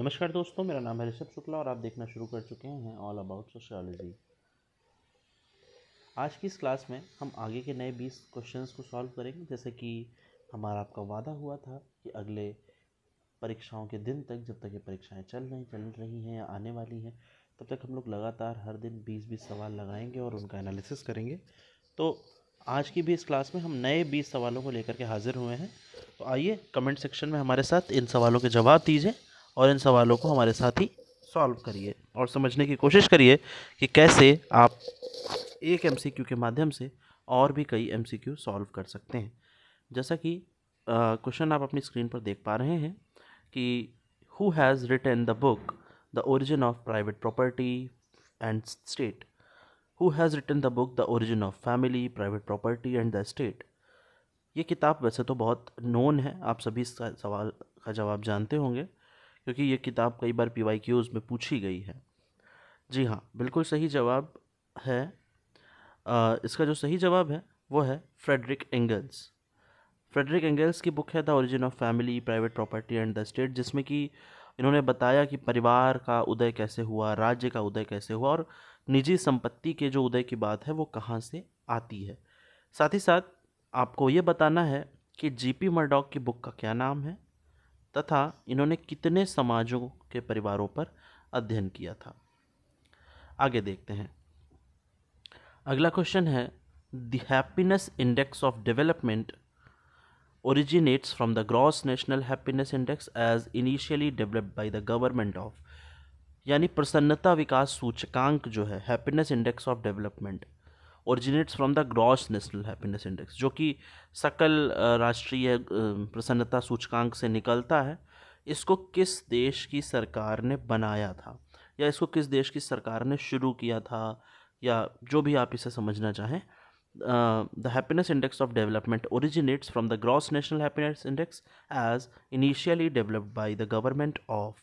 नमस्कार दोस्तों मेरा नाम है ऋषभ शुक्ला और आप देखना शुरू कर चुके हैं ऑल अबाउट सोशियोलॉजी आज की इस क्लास में हम आगे के नए बीस क्वेश्चंस को सॉल्व करेंगे जैसे कि हमारा आपका वादा हुआ था कि अगले परीक्षाओं के दिन तक जब तक ये परीक्षाएं चल रही चल रही हैं या आने वाली हैं तब तक हम लोग लगातार हर दिन बीस बीस सवाल लगाएंगे और उनका एनालिसिस करेंगे तो आज की भी इस क्लास में हम नए बीस सवालों को लेकर के हाजिर हुए हैं तो आइए कमेंट सेक्शन में हमारे साथ इन सवालों के जवाब दीजिए और इन सवालों को हमारे साथ ही सॉल्व करिए और समझने की कोशिश करिए कि कैसे आप एक एमसीक्यू के माध्यम से और भी कई एमसीक्यू सॉल्व कर सकते हैं जैसा कि क्वेश्चन आप अपनी स्क्रीन पर देख पा रहे हैं कि who has written the book the origin of private property and state who has written the book the origin of family private property and the state ये किताब वैसे तो बहुत नोन है आप सभी सवाल का जवाब जानते होंगे क्योंकि ये किताब कई बार पी वाई क्यूज़ में पूछी गई है जी हाँ बिल्कुल सही जवाब है आ, इसका जो सही जवाब है वो है फ्रेडरिक एंगल्स फ्रेडरिक एंगल्स की बुक है the origin of family private property and the state जिसमें कि इन्होंने बताया कि परिवार का उदय कैसे हुआ राज्य का उदय कैसे हुआ और निजी संपत्ति के जो उदय की बात है वो कहाँ से आती है साथ ही साथ आपको ये बताना है कि जीपी मर्डॉक की बुक का क्या नाम है तथा इन्होंने कितने समाजों के परिवारों पर अध्ययन किया था आगे देखते हैं अगला क्वेश्चन है the happiness index of development originates from the gross national happiness index as initially developed by the government of यानी प्रसन्नता विकास सूचकांक जो है happiness index of development originates from the gross national happiness index जो कि सकल राष्ट्रीय प्रसन्नता सूचकांक से निकलता है इसको किस देश की सरकार ने बनाया था या इसको किस देश की सरकार ने शुरू किया था या जो भी आप इसे समझना चाहें the happiness index of development originates from the gross national happiness index as initially developed by the government of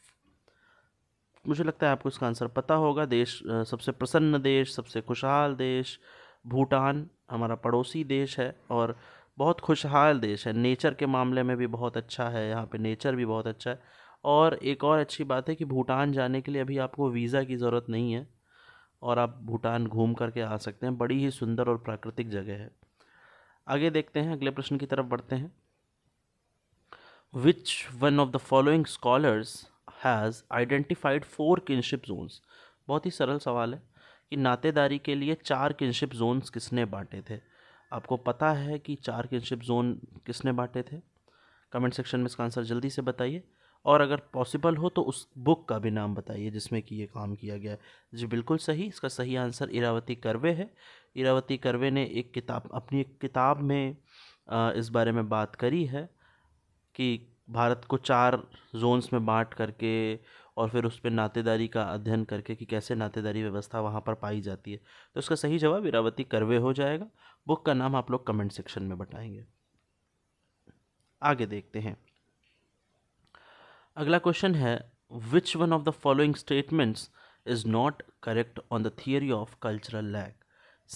मुझे लगता है आपको इसका आंसर पता होगा देश सबसे प्रसन्न देश सबसे खुशहाल देश भूटान हमारा पड़ोसी देश है और बहुत खुशहाल देश है नेचर के मामले में भी बहुत अच्छा है यहाँ पे नेचर भी बहुत अच्छा है और एक और अच्छी बात है कि भूटान जाने के लिए अभी आपको वीज़ा की ज़रूरत नहीं है और आप भूटान घूम करके आ सकते हैं बड़ी ही सुंदर और प्राकृतिक जगह है आगे देखते हैं अगले प्रश्न की तरफ बढ़ते हैं which one of the following scholars has identified four kinship zones बहुत ही सरल सवाल है कि नातेदारी के लिए चार किनशिप जोन्स किसने बांटे थे आपको पता है कि चार किनशिप जोन किसने बांटे थे कमेंट सेक्शन में इसका आंसर जल्दी से बताइए और अगर पॉसिबल हो तो उस बुक का भी नाम बताइए जिसमें कि ये काम किया गया है जी बिल्कुल सही इसका सही आंसर इरावती करवे है इरावती करवे ने एक किताब अपनी एक किताब में इस बारे में बात करी है कि भारत को चार जोन्स में बांट करके और फिर उस पर नातेदारी का अध्ययन करके कि कैसे नातेदारी व्यवस्था वहाँ पर पाई जाती है तो उसका सही जवाब इरावती करवे हो जाएगा बुक का नाम आप लोग कमेंट सेक्शन में बताएंगे आगे देखते हैं अगला क्वेश्चन है which one of the following statements is not correct on the theory of cultural lag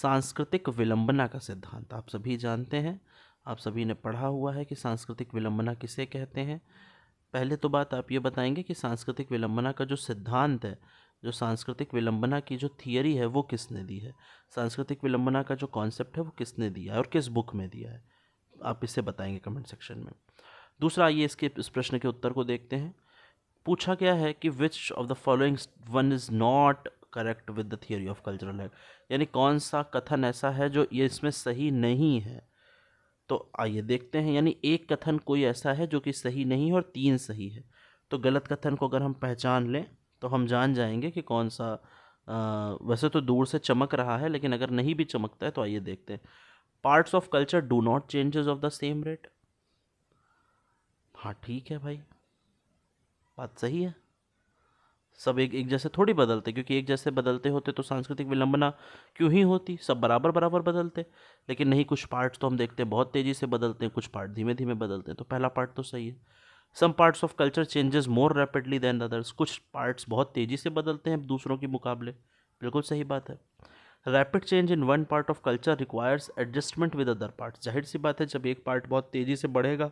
सांस्कृतिक विलंबना का सिद्धांत आप सभी जानते हैं आप सभी ने पढ़ा हुआ है कि सांस्कृतिक विलंबना किसे कहते हैं पहले तो बात आप ये बताएंगे कि सांस्कृतिक विलंबना का जो सिद्धांत है जो सांस्कृतिक विलंबना की जो थियरी है वो किसने दी है सांस्कृतिक विलंबना का जो कॉन्सेप्ट है वो किसने दिया है और किस बुक में दिया है आप इसे बताएंगे कमेंट सेक्शन में दूसरा आइए इसके इस प्रश्न के उत्तर को देखते हैं पूछा गया है कि which of the following one is not correct with the theory of cultural है यानी कौन सा कथन ऐसा है जो ये इसमें सही नहीं है तो आइए देखते हैं यानी एक कथन कोई ऐसा है जो कि सही नहीं है और तीन सही है तो गलत कथन को अगर हम पहचान लें तो हम जान जाएंगे कि कौन सा आ, वैसे तो दूर से चमक रहा है लेकिन अगर नहीं भी चमकता है तो आइए देखते हैं parts of culture do not changes of the same rate हाँ ठीक है भाई बात सही है सब एक एक जैसे थोड़ी बदलते क्योंकि एक जैसे बदलते होते तो सांस्कृतिक विलंबना क्यों ही होती सब बराबर बराबर बदलते लेकिन नहीं कुछ पार्ट तो हम देखते हैं बहुत तेज़ी से बदलते हैं कुछ पार्ट धीमे धीमे बदलते हैं तो पहला पार्ट तो सही है some parts of culture changes more rapidly than others कुछ पार्ट्स बहुत तेज़ी से बदलते हैं दूसरों के मुकाबले बिल्कुल सही बात है rapid change in one part of culture requires adjustment with other part जाहिर सी बात है जब एक पार्ट बहुत तेज़ी से बढ़ेगा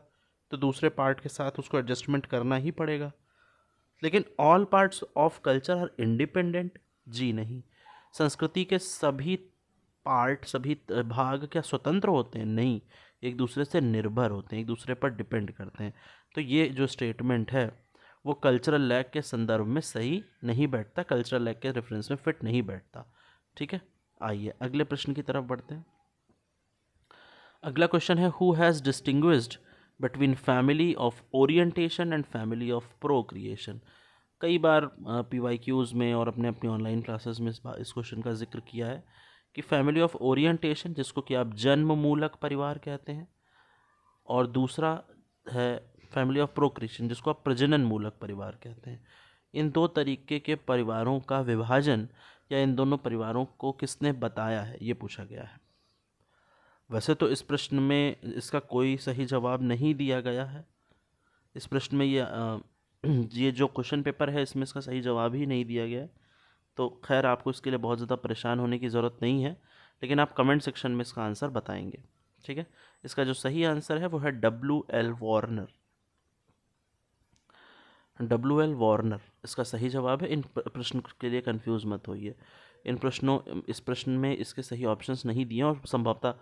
तो दूसरे पार्ट के साथ उसको एडजस्टमेंट करना ही पड़ेगा लेकिन all parts of culture are independent जी नहीं संस्कृति के सभी पार्ट सभी भाग क्या स्वतंत्र होते हैं नहीं एक दूसरे से निर्भर होते हैं एक दूसरे पर डिपेंड करते हैं तो ये जो स्टेटमेंट है वो कल्चरल लैग के संदर्भ में सही नहीं बैठता कल्चरल लैग के रेफरेंस में फिट नहीं बैठता ठीक है आइए अगले प्रश्न की तरफ बढ़ते हैं अगला क्वेश्चन है who has distinguished between family of orientation and family of procreation कई बार पी वाई क्यूज़ में और अपने अपनी ऑनलाइन क्लासेस में इस इस क्वेश्चन का जिक्र किया है कि फैमिली ऑफ ओरिएंटेशन जिसको कि आप जन्म मूलक परिवार कहते हैं और दूसरा है फैमिली ऑफ प्रोक्रिएशन जिसको आप प्रजनन मूलक परिवार कहते हैं इन दो तरीके के परिवारों का विभाजन या इन दोनों परिवारों को किसने बताया है ये पूछा गया है वैसे तो इस प्रश्न में इसका कोई सही जवाब नहीं दिया गया है इस प्रश्न में ये ये जो क्वेश्चन पेपर है इसमें इसका सही जवाब ही नहीं दिया गया है तो खैर आपको इसके लिए बहुत ज़्यादा परेशान होने की ज़रूरत नहीं है लेकिन आप कमेंट सेक्शन में इसका आंसर बताएंगे ठीक है इसका जो सही आंसर है वो है W L Warner W L Warner इसका सही जवाब है इन प्रश्न के लिए कंफ्यूज मत होइए इन प्रश्नों इस प्रश्न में इसके सही ऑप्शंस नहीं दिए और संभवतः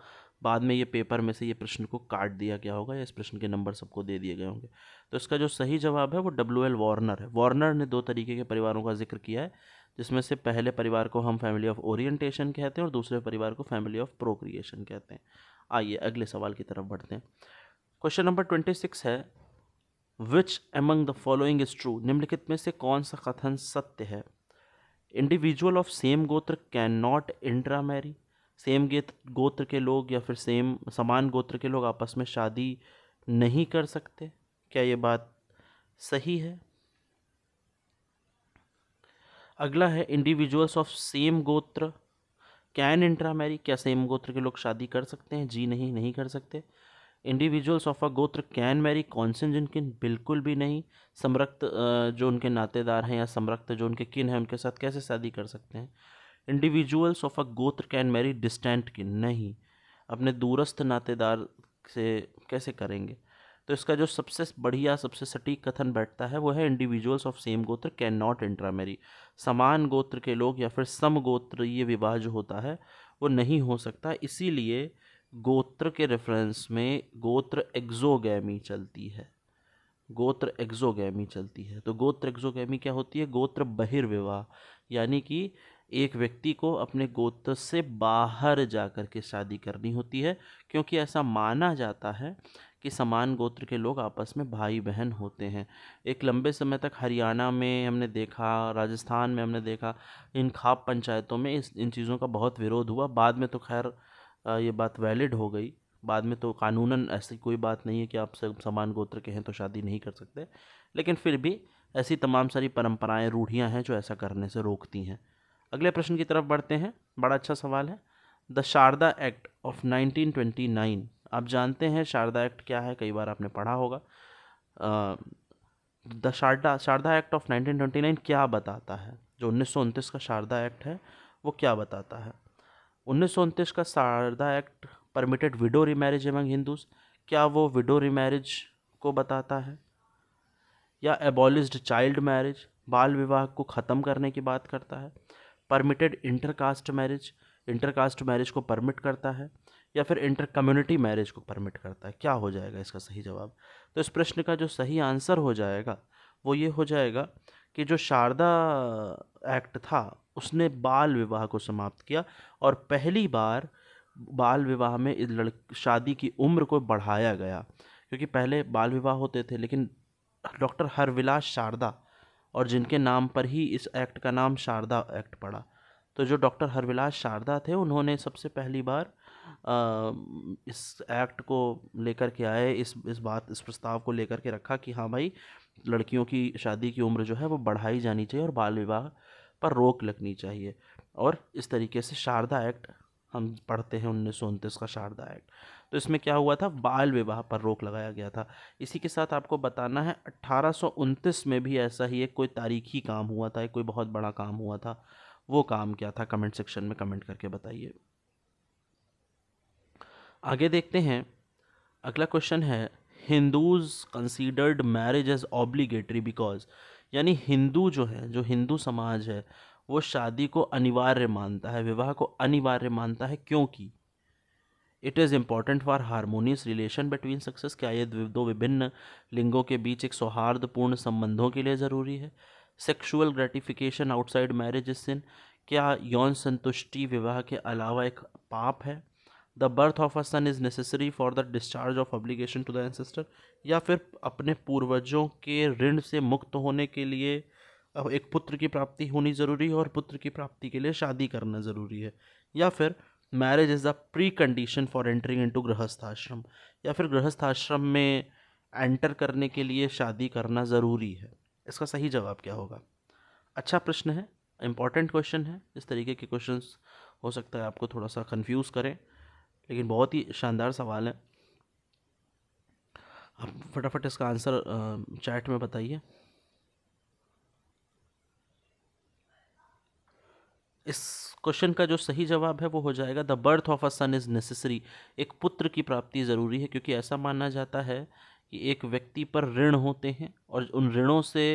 बाद में ये पेपर में से ये प्रश्न को काट दिया गया होगा या इस प्रश्न के नंबर सबको दे दिए गए होंगे तो इसका जो सही जवाब है वो डब्ल्यू एल वार्नर है वार्नर ने दो तरीके के परिवारों का जिक्र किया है जिसमें से पहले परिवार को हम फैमिली ऑफ ओरिएंटेशन कहते हैं और दूसरे परिवार को फैमिली ऑफ प्रोक्रिएशन कहते हैं आइए अगले सवाल की तरफ बढ़ते हैं क्वेश्चन नंबर ट्वेंटी सिक्स है which among the following is true निम्नलिखित में से कौन सा कथन सत्य है individual of same gotra can not intra marry same gotra के लोग या फिर सेम समान गोत्र के लोग आपस में शादी नहीं कर सकते क्या ये बात सही है अगला है individuals of same gotra can intra marry क्या सेम गोत्र के लोग शादी कर सकते हैं जी नहीं नहीं कर सकते इंडिविजुअल्स ऑफ अ गोत्र कैन मैरी कौन से जिनके बिल्कुल भी नहीं समरक्त जो उनके नातेदार हैं या समरक्त जो उनके किन हैं उनके साथ कैसे शादी कर सकते हैं इंडिविजुअल्स ऑफ अ गोत्र कैन मैरी डिस्टेंट की नहीं अपने दूरस्थ नातेदार से कैसे करेंगे तो इसका जो सबसे बढ़िया सबसे सटीक कथन बैठता है वो है individuals of same gotra can not marry समान गोत्र के लोग या फिर सम गोत्र ये विवाह जो होता है वो नहीं हो सकता इसीलिए गोत्र के रेफरेंस में गोत्र एक्जोगैमी चलती है गोत्र एक्जोगैमी चलती है तो गोत्र एक्जोगैमी क्या होती है गोत्र बहिर्विवाह यानी कि एक व्यक्ति को अपने गोत्र से बाहर जा कर के शादी करनी होती है क्योंकि ऐसा माना जाता है कि समान गोत्र के लोग आपस में भाई बहन होते हैं एक लंबे समय तक हरियाणा में हमने देखा राजस्थान में हमने देखा इन खाप पंचायतों में इस इन चीज़ों का बहुत विरोध हुआ बाद में तो खैर ये बात वैलिड हो गई बाद में तो कानूनन ऐसी कोई बात नहीं है कि आप सब समान गोत्र के हैं तो शादी नहीं कर सकते लेकिन फिर भी ऐसी तमाम सारी परंपराएं रूढ़ियां हैं जो ऐसा करने से रोकती हैं अगले प्रश्न की तरफ बढ़ते हैं बड़ा अच्छा सवाल है द शारदा एक्ट ऑफ 1929 आप जानते हैं शारदा एक्ट क्या है कई बार आपने पढ़ा होगा the Sharda Sharda act of 1929 क्या बताता है जो उन्नीस का शारदा एक्ट है वो क्या बताता है उन्नीस का Sharda act permitted widow remarriage among Hindus क्या वो विडो रिमैरिज को बताता है या एबॉलिस्ड चाइल्ड मैरिज बाल विवाह को ख़त्म करने की बात करता है permitted intercaste marriage intercaste marriage को परमिट करता है या फिर इंटर कम्युनिटी मैरिज को परमिट करता है क्या हो जाएगा इसका सही जवाब तो इस प्रश्न का जो सही आंसर हो जाएगा वो ये हो जाएगा कि जो शारदा एक्ट था उसने बाल विवाह को समाप्त किया और पहली बार बाल विवाह में इस लड़ शादी की उम्र को बढ़ाया गया क्योंकि पहले बाल विवाह होते थे लेकिन डॉक्टर हरविलास शारदा और जिनके नाम पर ही इस एक्ट का नाम शारदा एक्ट पड़ा तो जो डॉक्टर हरविलास शारदा थे उन्होंने सबसे पहली बार आ, इस एक्ट को लेकर के आए इस इस बात इस प्रस्ताव को लेकर के रखा कि हाँ भाई लड़कियों की शादी की उम्र जो है वो बढ़ाई जानी चाहिए और बाल विवाह पर रोक लगनी चाहिए और इस तरीके से शारदा एक्ट हम पढ़ते हैं उन्नीस का शारदा एक्ट तो इसमें क्या हुआ था बाल विवाह पर रोक लगाया गया था इसी के साथ आपको बताना है अट्ठारह में भी ऐसा ही एक कोई तारीखी काम हुआ था कोई बहुत बड़ा काम हुआ था वो काम क्या था कमेंट सेक्शन में कमेंट करके बताइए आगे देखते हैं अगला क्वेश्चन है Hindus considered marriage as obligatory because यानी हिंदू जो है जो हिंदू समाज है वो शादी को अनिवार्य मानता है विवाह को अनिवार्य मानता है क्योंकि it is important for harmonious relation between sexes क्या ये दो विभिन्न लिंगों के बीच एक सौहार्दपूर्ण संबंधों के लिए ज़रूरी है sexual gratification outside marriage sin क्या यौन संतुष्टि विवाह के अलावा एक पाप है the birth of a son is necessary for the discharge of obligation to the ancestor या फिर अपने पूर्वजों के ऋण से मुक्त होने के लिए एक पुत्र की प्राप्ति होनी ज़रूरी है और पुत्र की प्राप्ति के लिए शादी करना ज़रूरी है या फिर marriage is the precondition for entering into grihasthashram या फिर गृहस्थाश्रम में एंटर करने के लिए शादी करना ज़रूरी है इसका सही जवाब क्या होगा अच्छा प्रश्न है इम्पॉर्टेंट क्वेश्चन है इस तरीके के क्वेश्चन हो सकता है आपको थोड़ा सा कन्फ्यूज़ करें लेकिन बहुत ही शानदार सवाल है आप फटाफट इसका आंसर चैट में बताइए इस क्वेश्चन का जो सही जवाब है वो हो जाएगा the birth of a son is necessary एक पुत्र की प्राप्ति ज़रूरी है क्योंकि ऐसा माना जाता है कि एक व्यक्ति पर ऋण होते हैं और उन ऋणों से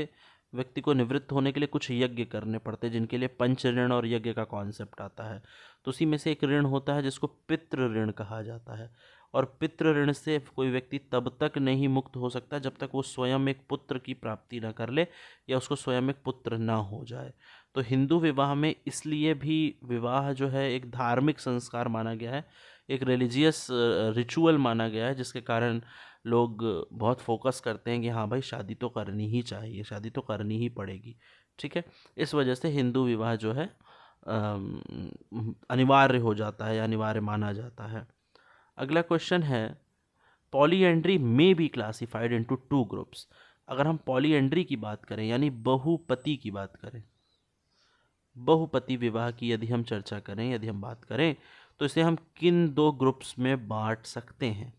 व्यक्ति को निवृत्त होने के लिए कुछ यज्ञ करने पड़ते हैं जिनके लिए पंच ऋण और यज्ञ का कॉन्सेप्ट आता है तो उसी में से एक ऋण होता है जिसको पितृ ऋण कहा जाता है और पितृ ऋण से कोई व्यक्ति तब तक नहीं मुक्त हो सकता जब तक वो स्वयं एक पुत्र की प्राप्ति ना कर ले या उसको स्वयं एक पुत्र ना हो जाए तो हिंदू विवाह में इसलिए भी विवाह जो है एक धार्मिक संस्कार माना गया है एक रिलीजियस रिचुअल माना गया है जिसके कारण लोग बहुत फोकस करते हैं कि हाँ भाई शादी तो करनी ही चाहिए शादी तो करनी ही पड़ेगी ठीक है इस वजह से हिंदू विवाह जो है अनिवार्य हो जाता है या अनिवार्य माना जाता है अगला क्वेश्चन है polyandry may be classified into two groups अगर हम पॉली एंड्री की बात करें यानी बहुपति की बात करें बहुपति विवाह की यदि हम चर्चा करें यदि हम बात करें तो इसे हम किन दो ग्रुप्स में बांट सकते हैं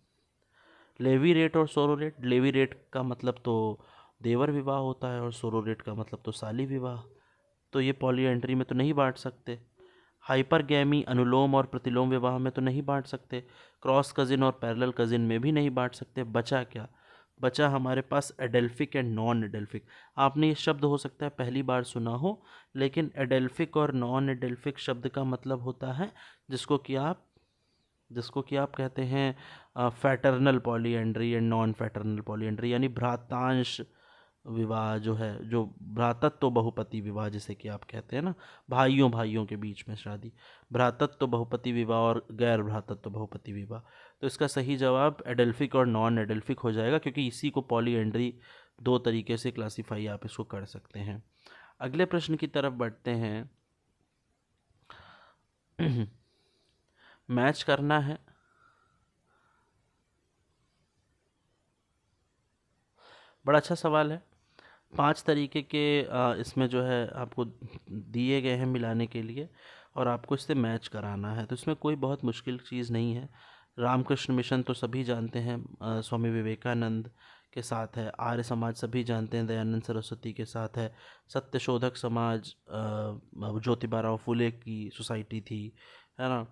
लेवी रेट और सोरो रेट लेवी रेट का मतलब तो देवर विवाह होता है और सोरो रेट का मतलब तो साली विवाह तो ये एंट्री में तो नहीं बांट सकते हाइपर गैमी अनुलोम और प्रतिलोम विवाह में तो नहीं बांट सकते क्रॉस कज़िन और पैरेलल कज़िन में भी नहीं बांट सकते बचा क्या बचा हमारे पास एडेल्फिक एंड नॉन एडेल्फिक आपने ये शब्द हो सकता है पहली बार सुना हो लेकिन एडेल्फिक और नॉन एडेल्फिक शब्द का मतलब होता है जिसको कि आप जिसको कि आप कहते हैं fraternal polyandry and non fraternal polyandry यानी भ्रातांश विवाह जो है जो भ्रातत्व बहुपति विवाह जिसे कि आप कहते हैं ना भाइयों भाइयों के बीच में शादी भ्रातत्व बहुपति विवाह और गैर भ्रातत्व बहुपति विवाह तो इसका सही जवाब एडेल्फिक और नॉन एडेल्फिक हो जाएगा क्योंकि इसी को एंड्री दो तरीके से क्लासीफाई आप इसको कर सकते हैं अगले प्रश्न की तरफ बढ़ते हैं मैच करना है बड़ा अच्छा सवाल है पांच तरीके के इसमें जो है आपको दिए गए हैं मिलाने के लिए और आपको इससे मैच कराना है तो इसमें कोई बहुत मुश्किल चीज़ नहीं है रामकृष्ण मिशन तो सभी जानते हैं स्वामी विवेकानंद के साथ है आर्य समाज सभी जानते हैं दयानंद सरस्वती के साथ है सत्यशोधक समाज ज्योतिबा राव फुले की सोसाइटी थी है ना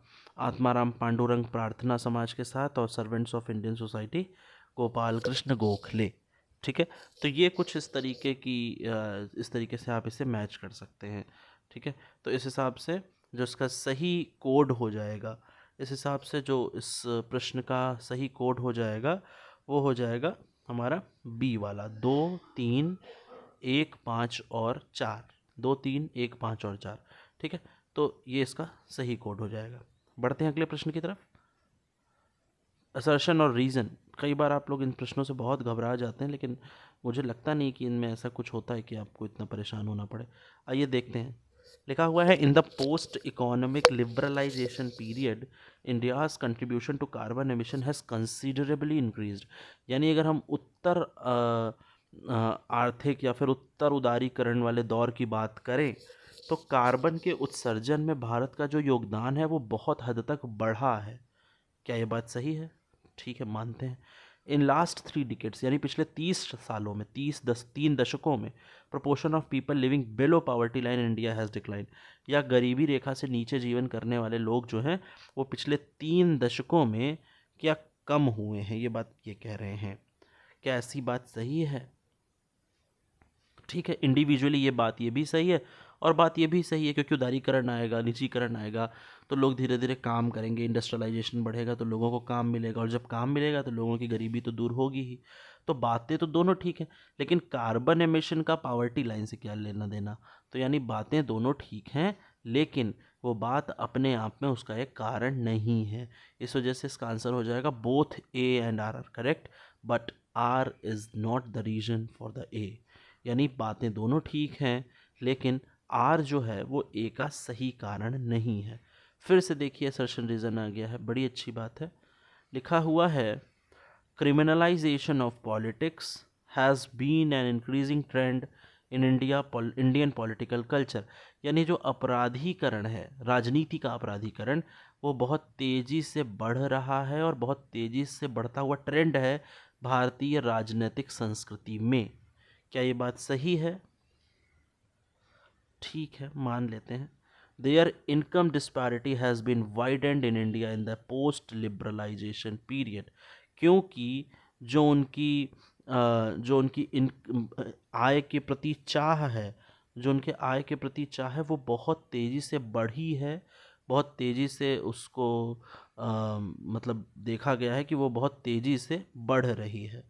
आत्माराम पांडुरंग प्रार्थना समाज के साथ और servants of Indian society Gopal Krishna Gokhale ठीक है तो ये कुछ इस तरीके की इस तरीके से आप इसे मैच कर सकते हैं ठीक है तो इस हिसाब से जो इसका सही कोड हो जाएगा इस हिसाब से जो इस प्रश्न का सही कोड हो जाएगा वो हो जाएगा हमारा बी वाला दो तीन एक पाँच और चार दो तीन एक पाँच और चार ठीक है तो ये इसका सही कोड हो जाएगा बढ़ते हैं अगले प्रश्न की तरफ असर्शन और रीज़न कई बार आप लोग इन प्रश्नों से बहुत घबरा जाते हैं लेकिन मुझे लगता नहीं कि इनमें ऐसा कुछ होता है कि आपको इतना परेशान होना पड़े आइए देखते हैं लिखा हुआ है in the post economic liberalisation period India's contribution to carbon emission has considerably increase यानी अगर हम उत्तर आर्थिक या फिर उत्तर उदारीकरण वाले दौर की बात करें तो कार्बन के उत्सर्जन में भारत का जो योगदान है वो बहुत हद तक बढ़ा है क्या ये बात सही है ठीक है मानते हैं इन लास्ट थ्री डिकेट्स यानी पिछले तीस सालों में तीस दस तीन दशकों में proportion of people living below poverty line India has decline या गरीबी रेखा से नीचे जीवन करने वाले लोग जो हैं वो पिछले तीन दशकों में क्या कम हुए हैं ये बात ये कह रहे हैं क्या ऐसी बात सही है ठीक है इंडिविजुअली ये बात ये भी सही है और बात ये भी सही है क्योंकि उदारीकरण आएगा निजीकरण आएगा तो लोग धीरे धीरे काम करेंगे इंडस्ट्रियलाइजेशन बढ़ेगा तो लोगों को काम मिलेगा और जब काम मिलेगा तो लोगों की गरीबी तो दूर होगी ही तो बातें तो दोनों ठीक हैं लेकिन कार्बन एमिशन का पावर्टी लाइन से क्या लेना देना तो यानी बातें दोनों ठीक हैं लेकिन वो बात अपने आप में उसका एक कारण नहीं है इस वजह से इसका आंसर हो जाएगा both A and R are correct but R is not the reason for the A यानी बातें दोनों ठीक हैं लेकिन आर जो है वो ए का सही कारण नहीं है फिर से देखिए सर्शन रीज़न आ गया है बड़ी अच्छी बात है लिखा हुआ है criminalisation of politics has been an increasing trend in India Indian political culture यानी जो अपराधीकरण है राजनीति का अपराधीकरण वो बहुत तेज़ी से बढ़ रहा है और बहुत तेज़ी से बढ़ता हुआ ट्रेंड है भारतीय राजनीतिक संस्कृति में क्या ये बात सही है ठीक है मान लेते हैं their income disparity has been widened in India in the post liberalization period क्योंकि जो उनकी जो उनकी इन आय के प्रति चाह है जो उनके आय के प्रति चाह है वो बहुत तेज़ी से बढ़ी है बहुत तेज़ी से उसको आ, मतलब देखा गया है कि वो बहुत तेज़ी से बढ़ रही है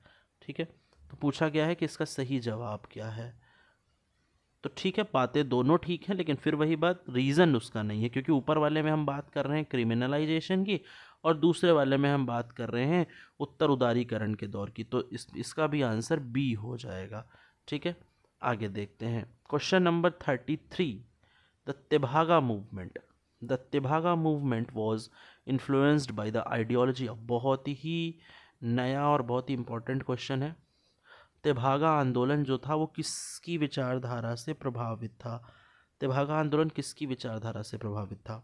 ठीक है तो पूछा गया है कि इसका सही जवाब क्या है तो ठीक है बातें दोनों ठीक हैं लेकिन फिर वही बात रीज़न उसका नहीं है क्योंकि ऊपर वाले में हम बात कर रहे हैं क्रिमिनलाइजेशन की और दूसरे वाले में हम बात कर रहे हैं उत्तर उदारीकरण के दौर की तो इस इसका भी आंसर बी हो जाएगा ठीक है आगे देखते हैं question number thirty three the Tebhaga movement the Tebhaga movement was influenced by the ideology अब बहुत ही नया और बहुत ही इंपॉर्टेंट क्वेश्चन है तिभागा आंदोलन जो था वो किसकी विचारधारा से प्रभावित था तिभागा आंदोलन किसकी विचारधारा से प्रभावित था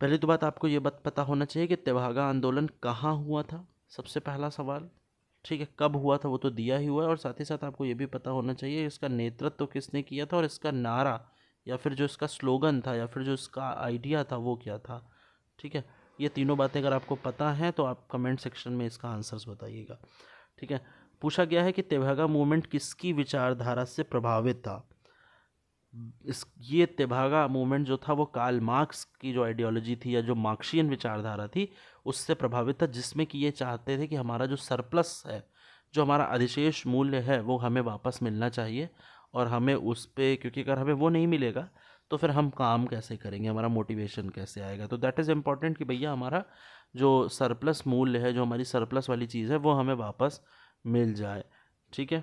पहले तो बात आपको ये बात पता होना चाहिए कि तिभागा आंदोलन कहाँ हुआ था सबसे पहला सवाल ठीक है कब हुआ था वो तो दिया ही हुआ है और साथ ही साथ आपको ये भी पता होना चाहिए इसका नेतृत्व तो किसने किया था और इसका नारा या फिर जो इसका स्लोगन था या फिर जो इसका आइडिया था वो क्या था ठीक है ये तीनों बातें अगर आपको पता हैं तो आप कमेंट सेक्शन में इसका आंसर्स बताइएगा ठीक है पूछा गया है कि तेभागा मूवमेंट किसकी विचारधारा से प्रभावित था इस ये तेभागा मूवमेंट जो था वो काल मार्क्स की जो आइडियोलॉजी थी या जो मार्क्सियन विचारधारा थी उससे प्रभावित था जिसमें कि ये चाहते थे कि हमारा जो सरप्लस है जो हमारा अधिशेष मूल्य है वो हमें वापस मिलना चाहिए और हमें उस पर क्योंकि अगर हमें वो नहीं मिलेगा तो फिर हम काम कैसे करेंगे हमारा मोटिवेशन कैसे आएगा तो दैट इज़ इम्पॉर्टेंट कि भैया हमारा जो सरप्लस मूल्य है जो हमारी सरप्लस वाली चीज़ है वो हमें वापस मिल जाए ठीक है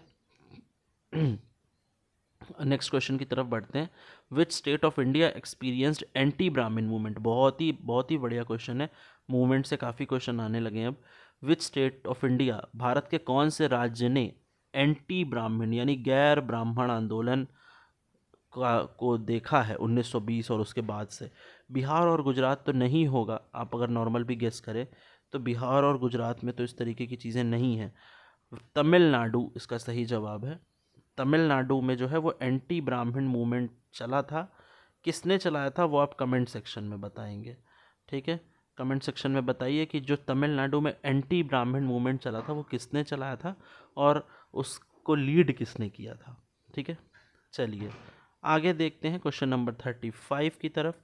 नेक्स्ट क्वेश्चन की तरफ बढ़ते हैं which state of India experienced anti Brahmin movement बहुत ही बहुत ही बढ़िया क्वेश्चन है मूवमेंट से काफ़ी क्वेश्चन आने लगे हैं अब which state of India Bharat के कौन से राज्य ने एंटी ब्राह्मण यानी गैर ब्राह्मण आंदोलन का को देखा है 1920 और उसके बाद से बिहार और गुजरात तो नहीं होगा आप अगर नॉर्मल भी गेस करें तो बिहार और गुजरात में तो इस तरीके की चीज़ें नहीं हैं तमिलनाडु इसका सही जवाब है तमिलनाडु में जो है वो एंटी ब्राह्मण मूवमेंट चला था किसने चलाया था वो आप कमेंट सेक्शन में बताएंगे ठीक है कमेंट सेक्शन में बताइए कि जो तमिलनाडु में एंटी ब्राह्मण मूवमेंट चला था वो किसने चलाया था और उसको लीड किसने किया था ठीक है चलिए आगे देखते हैं क्वेश्चन नंबर थर्टी फाइव की तरफ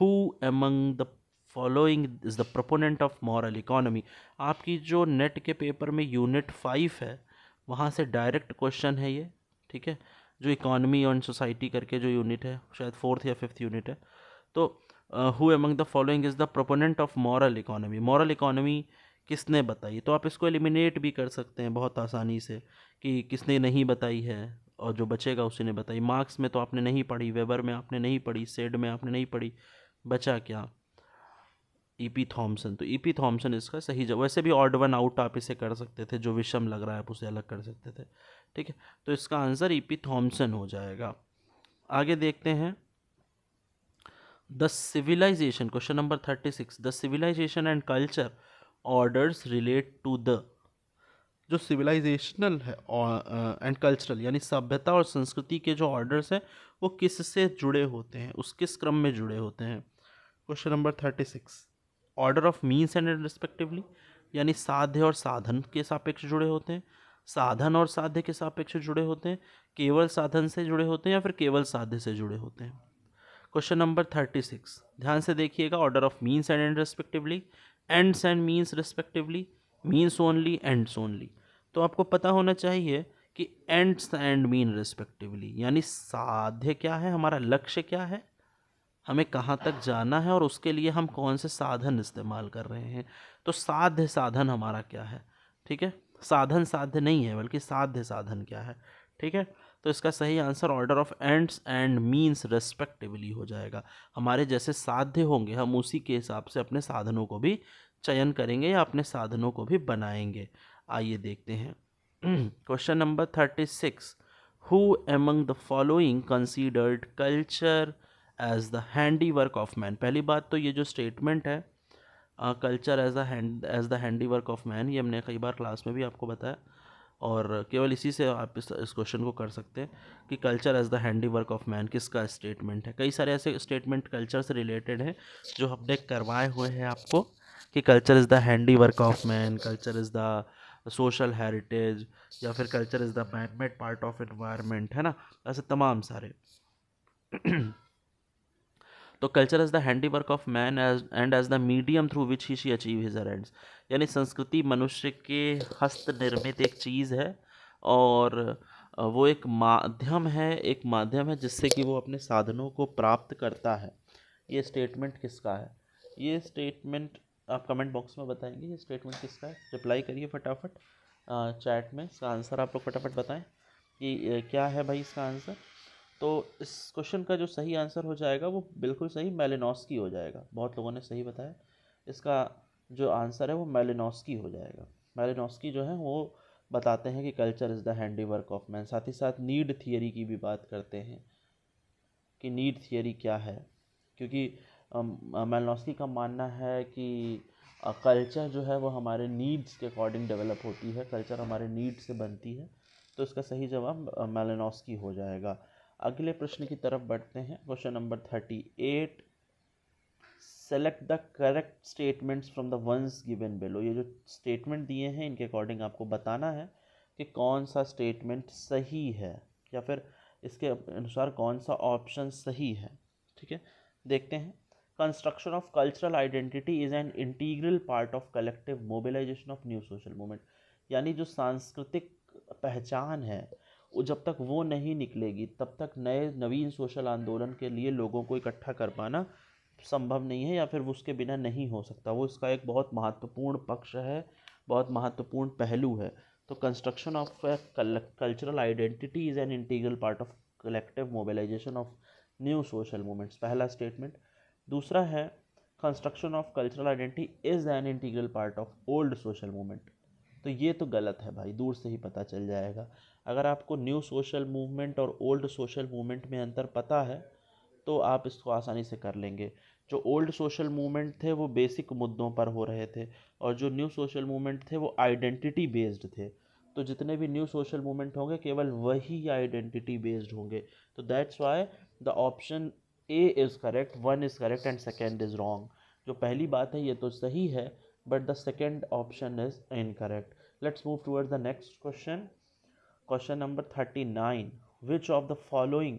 who among the following is the proponent of moral economy आपकी जो नेट के पेपर में यूनिट फाइव है वहाँ से डायरेक्ट क्वेश्चन है ये ठीक है जो इकोनॉमी ऑन सोसाइटी करके जो यूनिट है शायद फोर्थ या फिफ्थ यूनिट है तो who among the following is the proponent of moral economy moral economy किसने बताई तो आप इसको एलिमिनेट भी कर सकते हैं बहुत आसानी से कि किसने नहीं बताई है और जो बचेगा उसी ने बताई मार्क्स में तो आपने नहीं पढ़ी वेबर में आपने नहीं पढ़ी सेड में आपने नहीं पढ़ी बचा क्या ई e पी थॉम्सन तो ई e पी थॉम्सन इसका सही जवाब वैसे भी ऑड वन आउट आप इसे कर सकते थे जो विषम लग रहा है आप उसे अलग कर सकते थे ठीक है तो इसका answer E e P Thompson हो जाएगा आगे देखते हैं the civilisation question number thirty six the civilisation and culture orders relate to the जो सिविलाइजेशनल है एंड कल्चरल यानी सभ्यता और संस्कृति के जो ऑर्डर्स हैं वो किससे जुड़े होते हैं उस किस क्रम में जुड़े होते हैं question number thirty six order of means and respectively यानी साध्य और साधन के सापेक्ष जुड़े होते हैं साधन और साध्य के सापेक्ष जुड़े होते हैं केवल साधन से जुड़े होते हैं या फिर केवल साध्य से जुड़े होते हैं क्वेश्चन नंबर थर्टी सिक्स ध्यान से देखिएगा order of means and and respectively ends and means respectively means only ends only तो आपको पता होना चाहिए कि एंड्स एंड मीन रेस्पेक्टिवली यानी साध्य क्या है हमारा लक्ष्य क्या है हमें कहाँ तक जाना है और उसके लिए हम कौन से साधन इस्तेमाल कर रहे हैं तो साध्य साधन हमारा क्या है ठीक है साधन साध्य नहीं है बल्कि साध्य साधन क्या है ठीक है तो इसका सही answer order of ends and means respectively हो जाएगा हमारे जैसे साध्य होंगे हम उसी के हिसाब से अपने साधनों को भी चयन करेंगे या अपने साधनों को भी बनाएंगे आइए देखते हैं question number thirty six who among the following considered culture as the handiwork of man पहली बात तो ये जो स्टेटमेंट है culture as the as the handiwork of man ये हमने कई बार क्लास में भी आपको बताया और केवल इसी से आप इस इस क्वेश्चन को कर सकते हैं कि culture as the handiwork of man किसका स्टेटमेंट है कई सारे ऐसे स्टेटमेंट कल्चर से रिलेटेड हैं जो हमने करवाए हुए हैं आपको कि culture is the handiwork of man culture is the social heritage या फिर culture is the manmade part of environment है ना ऐसे तमाम सारे तो culture is the handiwork of man as and as the medium through which he she achieve his ends यानी संस्कृति मनुष्य के हस्त निर्मित एक चीज़ है और वो एक माध्यम है एक माध्यम है जिससे कि वो अपने साधनों को प्राप्त करता है ये स्टेटमेंट किसका है ये स्टेटमेंट आप कमेंट बॉक्स में बताएंगे ये स्टेटमेंट किसका है रिप्लाई करिए फटाफट चैट में इसका आंसर आप लोग फटाफट बताएं कि क्या है भाई इसका आंसर तो इस क्वेश्चन का जो सही आंसर हो जाएगा वो बिल्कुल सही मेलिनोस्की हो जाएगा बहुत लोगों ने सही बताया इसका जो आंसर है वो मेलिनोस्की हो जाएगा मेलिनोस्की जो है वो बताते हैं कि culture is the handiwork of man साथ ही साथ नीड थियोरी की भी बात करते हैं कि नीड थियोरी क्या है क्योंकि मालिनोवस्की का मानना है कि कल्चर जो है वो हमारे नीड्स के अकॉर्डिंग डेवलप होती है कल्चर हमारे नीड से बनती है तो इसका सही जवाब मालिनोवस्की हो जाएगा अगले प्रश्न की तरफ बढ़ते हैं question number thirty eight select the correct statements from the ones given below ये जो स्टेटमेंट दिए हैं इनके अकॉर्डिंग आपको बताना है कि कौन सा स्टेटमेंट सही है या फिर इसके अनुसार कौन सा ऑप्शन सही है ठीक है देखते हैं construction of cultural identity is an integral part of collective mobilisation of new social movement यानी जो सांस्कृतिक पहचान है वो जब तक वो नहीं निकलेगी तब तक नए नवीन सोशल आंदोलन के लिए लोगों को इकट्ठा कर पाना संभव नहीं है या फिर उसके बिना नहीं हो सकता वो इसका एक बहुत महत्वपूर्ण पक्ष है बहुत महत्वपूर्ण पहलू है तो construction of cultural identity is an integral part of collective mobilisation of new social movements पहला स्टेटमेंट दूसरा है construction of cultural identity is an integral part of old social movement तो ये तो गलत है भाई दूर से ही पता चल जाएगा अगर आपको न्यू सोशल मूवमेंट और ओल्ड सोशल मूवमेंट में अंतर पता है तो आप इसको आसानी से कर लेंगे जो ओल्ड सोशल मूवमेंट थे वो बेसिक मुद्दों पर हो रहे थे और जो न्यू सोशल मूवमेंट थे वो आइडेंटिटी बेस्ड थे तो जितने भी न्यू सोशल मूवमेंट होंगे केवल वही आइडेंटिटी बेस्ड होंगे तो that's why the option A is correct one is correct and second is wrong जो पहली बात है ये तो सही है but the second option is incorrect let's move towards the next question question number thirty nine which of the following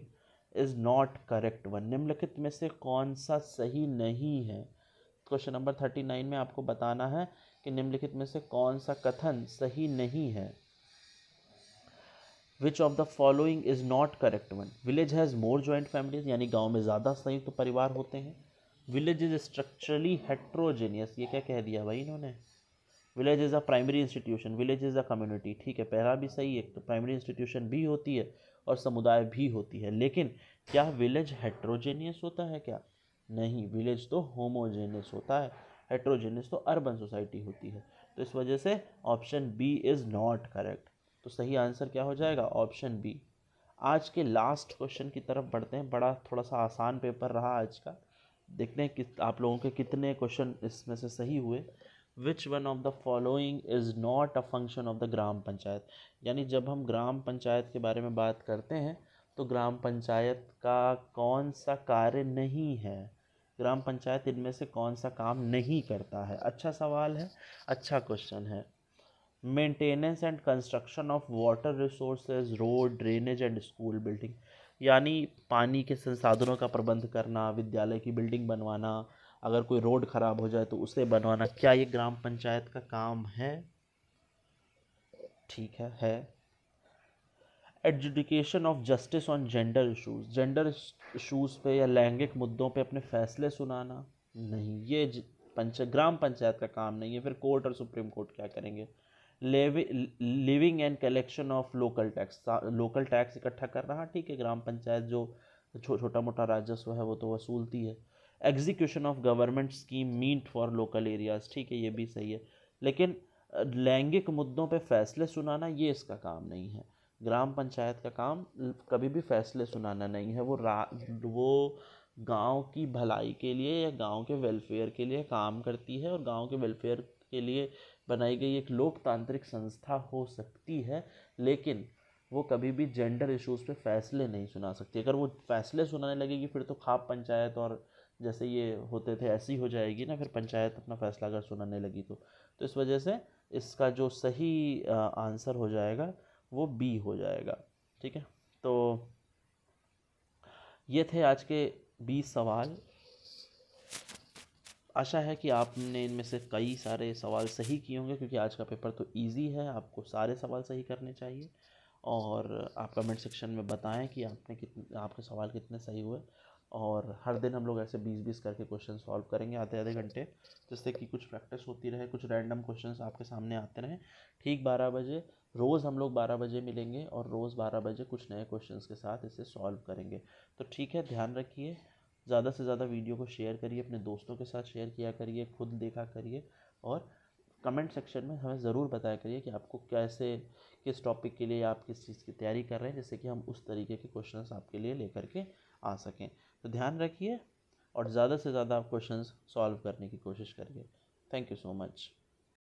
is not correct one निम्नलिखित में से कौन सा सही नहीं है क्वेश्चन नंबर थर्टी नाइन में आपको बताना है कि निम्नलिखित में से कौन सा कथन सही नहीं है which of the following is not correct one village has more joint families यानी गांव में ज़्यादा संयुक्त परिवार होते हैं विलेज इज स्ट्रक्चरली हेट्रोजेनियस ये क्या कह दिया भाई इन्होंने village is a primary institution village is a community ठीक है पहला भी सही है तो प्राइमरी इंस्टीट्यूशन भी होती है और समुदाय भी होती है लेकिन क्या विलेज हेट्रोजेनियस होता है क्या नहीं विलेज तो होमोजेनियस होता है हेट्रोजेनियस तो अर्बन सोसाइटी होती है तो इस वजह से option B is not correct तो सही आंसर क्या हो जाएगा ऑप्शन बी आज के लास्ट क्वेश्चन की तरफ बढ़ते हैं बड़ा थोड़ा सा आसान पेपर रहा आज का देखते हैं किस आप लोगों के कितने क्वेश्चन इसमें से सही हुए which one of the following is not a function of the gram panchayat यानी जब हम ग्राम पंचायत के बारे में बात करते हैं तो ग्राम पंचायत का कौन सा कार्य नहीं है ग्राम पंचायत इनमें से कौन सा काम नहीं करता है अच्छा सवाल है अच्छा क्वेश्चन है maintenance and construction of water resources road drainage and school building यानी पानी के संसाधनों का प्रबंध करना विद्यालय की बिल्डिंग बनवाना अगर कोई रोड ख़राब हो जाए तो उसे बनवाना क्या ये ग्राम पंचायत का काम है ठीक है है adjudication of justice on gender issues gender issues पे या लैंगिक मुद्दों पे अपने फैसले सुनाना नहीं ये पंच ग्राम पंचायत का काम नहीं है फिर कोर्ट और सुप्रीम कोर्ट क्या करेंगे levying and collection of local tax local tax इकट्ठा कर रहा ठीक है ग्राम पंचायत जो छो, छोटा मोटा राजस्व है वो तो वसूलती है execution of government scheme meant for local areas ठीक है ये भी सही है लेकिन लैंगिक मुद्दों पे फैसले सुनाना ये इसका काम नहीं है ग्राम पंचायत का काम कभी भी फैसले सुनाना नहीं है वो रा वो गांव की भलाई के लिए या गांव के वेलफेयर के लिए काम करती है और गांव के वेलफेयर के लिए बनाई गई एक लोकतांत्रिक संस्था हो सकती है लेकिन वो कभी भी जेंडर इश्यूज पे फैसले नहीं सुना सकती अगर वो फैसले सुनाने लगेगी फिर तो खाप पंचायत और जैसे ये होते थे ऐसी हो जाएगी ना फिर पंचायत अपना फैसला अगर सुनाने लगी तो तो इस वजह से इसका जो सही आंसर हो जाएगा वो बी हो जाएगा ठीक है तो ये थे आज के बीस सवाल आशा है कि आपने इनमें से कई सारे सवाल सही किए होंगे क्योंकि आज का पेपर तो ईजी है आपको सारे सवाल सही करने चाहिए और आप कमेंट सेक्शन में बताएं कि आपने कितने आपके सवाल कितने सही हुए और हर दिन हम लोग ऐसे बीस बीस करके क्वेश्चन सॉल्व करेंगे आधे आधे घंटे जिससे कि कुछ प्रैक्टिस होती रहे कुछ रैंडम क्वेश्चन आपके सामने आते रहें ठीक बारह बजे रोज़ हम लोग बारह बजे मिलेंगे और रोज़ बारह बजे कुछ नए क्वेश्चन के साथ इसे सॉल्व करेंगे तो ठीक है ध्यान रखिए ज़्यादा से ज़्यादा वीडियो को शेयर करिए अपने दोस्तों के साथ शेयर किया करिए खुद देखा करिए और कमेंट सेक्शन में हमें ज़रूर बताया करिए कि आपको कैसे किस टॉपिक के लिए आप किस चीज़ की तैयारी कर रहे हैं जिससे कि हम उस तरीके के क्वेश्चन आपके लिए लेकर के आ सकें तो ध्यान रखिए और ज़्यादा से ज़्यादा आप क्वेश्चन सॉल्व करने की कोशिश करिए थैंक यू सो मच